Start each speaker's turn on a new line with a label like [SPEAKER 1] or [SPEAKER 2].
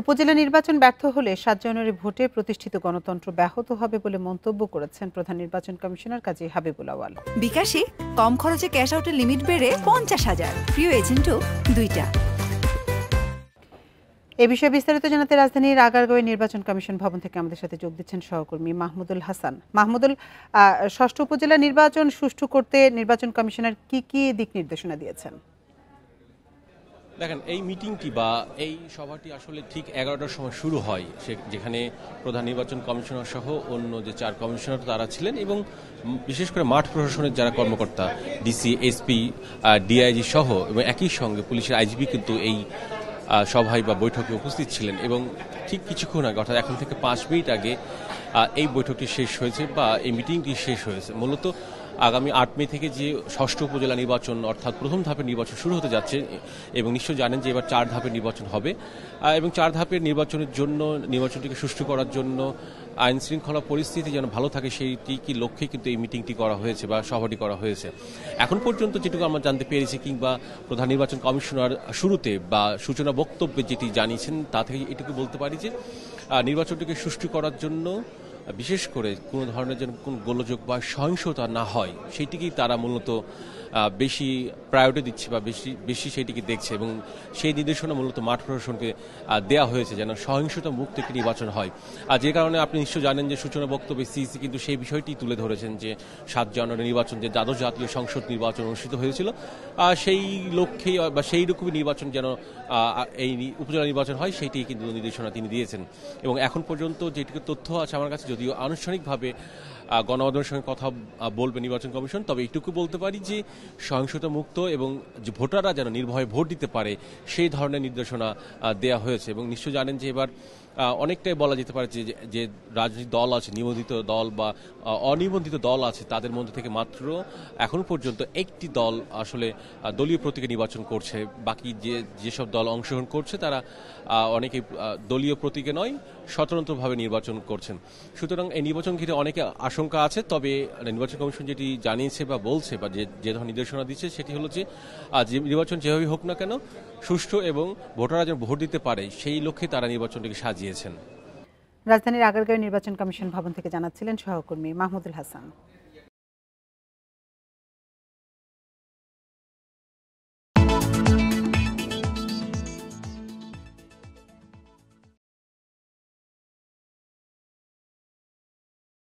[SPEAKER 1] উপজেলা নির্বাচন ব্যর্থ হলে সাত জানুয়ারি ভোটে প্রতিষ্ঠিত গণতন্ত্র ব্যাহত হবে বলে মন্তব্য করেছেন প্রধান নির্বাচন কমিশনার কাজী হাবিবুল আওয়াল বিকাশে কম খরচে ক্যাশ আউটের লিমিট বেড়ে পঞ্চাশ হাজার প্রিয় এজেন্টও দুইটা এ বিষয়ে বিস্তারিত জানাতে রাজধানীর আগারগাঁওয়ে নির্বাচন কমিশন ভবন থেকে আমাদের সাথে যোগ দিচ্ছেন সহকর্মী মাহমুদুল হাসান মাহমুদুল ষষ্ঠ উপজেলা নির্বাচন সুষ্ঠু করতে নির্বাচন কমিশনার কি কি দিক নির্দেশনা দিয়েছেন
[SPEAKER 2] দেখেন এই মিটিংটি বা এই সভাটি আসলে ঠিক এগারোটার সময় শুরু হয় সে যেখানে প্রধান নির্বাচন কমিশনার সহ অন্য যে চার কমিশনার তারা ছিলেন এবং বিশেষ করে মাঠ প্রশাসনের যারা কর্মকর্তা ডিসি এসপি ডিআইজি সহ এবং একই সঙ্গে পুলিশের আইজিবি কিন্তু এই সভায় বা বৈঠকে উপস্থিত ছিলেন এবং ঠিক কিছুক্ষণ আগে অর্থাৎ এখন থেকে পাঁচ মিনিট আগে এই বৈঠকটি শেষ হয়েছে বা এই মিটিংটি শেষ হয়েছে মূলত আগামী আট মে থেকে যে ষষ্ঠ উপজেলা নির্বাচন অর্থাৎ প্রথম ধাপের নির্বাচন শুরু হতে যাচ্ছে এবং নিশ্চয় জানেন যে এবার চার ধাপের নির্বাচন হবে এবং চার ধাপের নির্বাচনের জন্য নির্বাচনটিকে সুষ্ঠু করার জন্য আইন শৃঙ্খলা পরিস্থিতি যেন ভালো থাকে সেইটি কি লক্ষ্যে কিন্তু এই মিটিংটি করা হয়েছে বা সভাটি করা হয়েছে এখন পর্যন্ত যেটুকু আমরা জানতে পেরেছি কিংবা প্রধান নির্বাচন কমিশনার শুরুতে বা সূচনা বক্তব্যে যেটি জানিয়েছেন তা থেকে এটুকু বলতে পারি যে নির্বাচনটিকে সুষ্ঠু করার জন্য বিশেষ করে কোনো ধরনের যেন কোন গোলযোগ বা সহিংসতা না হয় সেইটিকেই তারা মূলত বেশি প্রায়োরিটি দিচ্ছে বা বেশি বেশি সেইটিকে দেখছে এবং সেই নির্দেশনা মূলত মাঠ প্রশাসনকে দেওয়া হয়েছে যেন সহিংসতা মুক্ত একটি নির্বাচন হয় আর যে কারণে আপনি নিশ্চয় জানেন যে সূচনা বক্তব্যে সিইসি কিন্তু সেই বিষয়টি তুলে ধরেছেন যে সাত জানুয়ারি নির্বাচন যে দ্বাদশ জাতীয় সংসদ নির্বাচন অনুষ্ঠিত হয়েছিল সেই লক্ষ্যেই বা সেই রকমই নির্বাচন যেন এই উপজেলা নির্বাচন হয় সেইটি কিন্তু নির্দেশনা তিনি দিয়েছেন এবং এখন পর্যন্ত যেটুকু তথ্য আছে আমার কাছে যদিও আনুষ্ঠানিকভাবে গণমাধ্যমের সঙ্গে কথা বলবে নির্বাচন কমিশন তবে এইটুকু বলতে পারি যে সহিংসতা মুক্ত এবং ভোটাররা যেন নির্ভয়ে ভোট দিতে পারে সেই ধরনের নির্দেশনা দেয়া হয়েছে এবং নিশ্চয় জানেন যে এবার অনেকটাই বলা যেতে পারে যে যে রাজনৈতিক দল আছে নিবন্ধিত দল বা অনিবন্ধিত দল আছে তাদের মধ্যে থেকে মাত্র এখন পর্যন্ত একটি দল আসলে দলীয় প্রতীকে নির্বাচন করছে বাকি যে যেসব দল অংশগ্রহণ করছে তারা অনেকেই দলীয় প্রতীকে নয় স্বতন্ত্রভাবে নির্বাচন করছেন সুতরাং এই নির্বাচন ঘিরে অনেকে আশঙ্কা আছে তবে নির্বাচন কমিশন যেটি জানিয়েছে বা বলছে বা যে ধরনের নির্দেশনা দিচ্ছে সেটি হলো যে নির্বাচন যেভাবেই হোক না কেন সুষ্ঠু এবং ভোটাররা যেন ভোট দিতে পারে সেই লক্ষ্যে তারা নির্বাচনটিকে সাজিয়েছেন
[SPEAKER 1] রাজধানীর আগারগাঁও নির্বাচন কমিশন ভবন থেকে জানাচ্ছিলেন সহকর্মী মাহমুদুল হাসান